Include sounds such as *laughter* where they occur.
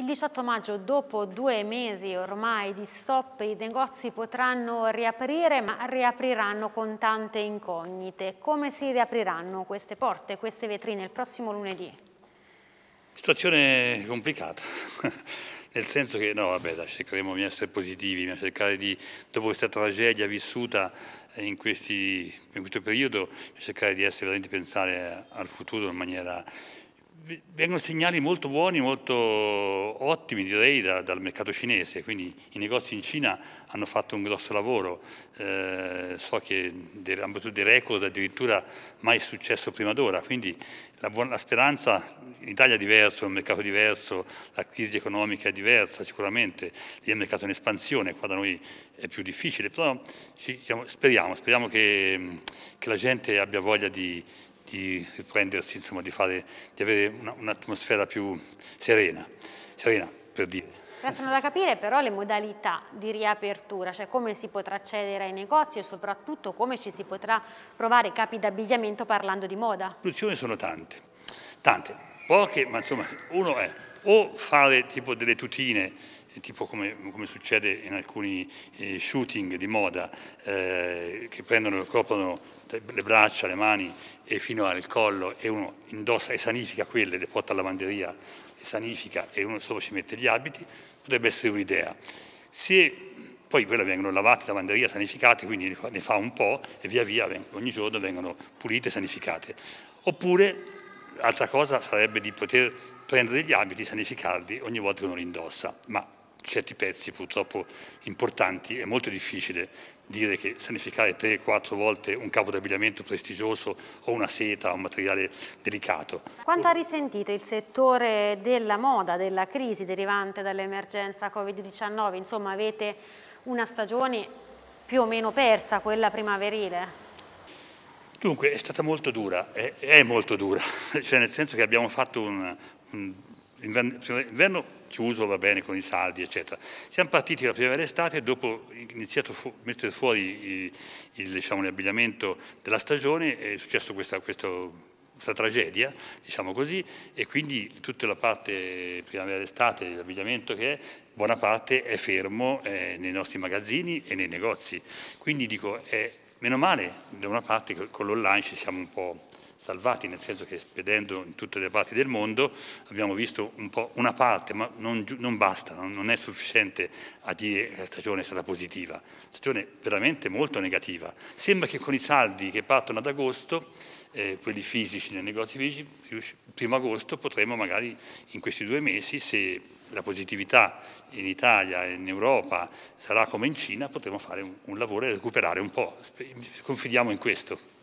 Il 18 maggio, dopo due mesi ormai di stop, i negozi potranno riaprire, ma riapriranno con tante incognite. Come si riapriranno queste porte, queste vetrine il prossimo lunedì? Situazione complicata. *laughs* Nel senso che, no, vabbè, dai, cercheremo di essere positivi, ma cercare di, dopo questa tragedia vissuta in, questi, in questo periodo, cercare di essere veramente pensare al futuro in maniera vengono segnali molto buoni, molto ottimi direi da, dal mercato cinese, quindi i negozi in Cina hanno fatto un grosso lavoro, eh, so che hanno battuto dei record addirittura mai successo prima d'ora, quindi la, buona, la speranza, l'Italia è diversa, è un mercato diverso, la crisi economica è diversa sicuramente, lì è un mercato in espansione, qua da noi è più difficile, però ci, speriamo, speriamo che, che la gente abbia voglia di di riprendersi, insomma, di, fare, di avere un'atmosfera più serena, serena per dire. Restano da capire però le modalità di riapertura, cioè come si potrà accedere ai negozi e soprattutto come ci si potrà provare capi d'abbigliamento parlando di moda. Le soluzioni sono tante, tante, poche, ma insomma uno è o fare tipo delle tutine, tipo come, come succede in alcuni eh, shooting di moda, eh, che prendono, coprono le braccia, le mani e fino al collo e uno indossa e sanifica quelle, le porta alla lavanderia e sanifica e uno solo ci mette gli abiti, potrebbe essere un'idea. Se poi quelle vengono lavate, lavanderia, sanificate, quindi ne fa un po' e via via ogni giorno vengono pulite e sanificate. Oppure, altra cosa sarebbe di poter prendere gli abiti, sanificarli ogni volta che uno li indossa, ma certi pezzi purtroppo importanti è molto difficile dire che sanificare 3-4 volte un capo d'abbigliamento prestigioso o una seta o un materiale delicato. Quanto ha risentito il settore della moda, della crisi derivante dall'emergenza Covid-19? Insomma avete una stagione più o meno persa, quella primaverile? Dunque è stata molto dura, è, è molto dura, *laughs* cioè nel senso che abbiamo fatto un, Mm, inverno, chiuso va bene con i saldi eccetera. Siamo partiti la primavera estate dopo iniziato a fu mettere fuori diciamo, l'abbigliamento della stagione è successa questa, questa, questa, tragedia, diciamo così, e quindi tutta la parte primavera estate l'abbigliamento che è buona parte è fermo eh, nei nostri magazzini e nei negozi. Quindi dico, è, meno male da una parte con l'online ci siamo un po' salvati, nel senso che spedendo in tutte le parti del mondo abbiamo visto un po' una parte, ma non, non basta, non, è sufficiente a dire che la stagione è stata positiva, la stagione è veramente molto negativa. Sembra che con i saldi che partono ad agosto, eh, quelli fisici nei negozi fisici, primo agosto potremo magari in questi due mesi, se la positività in Italia e in Europa sarà come in Cina, potremo fare un, un lavoro e recuperare un po'. Confidiamo in questo.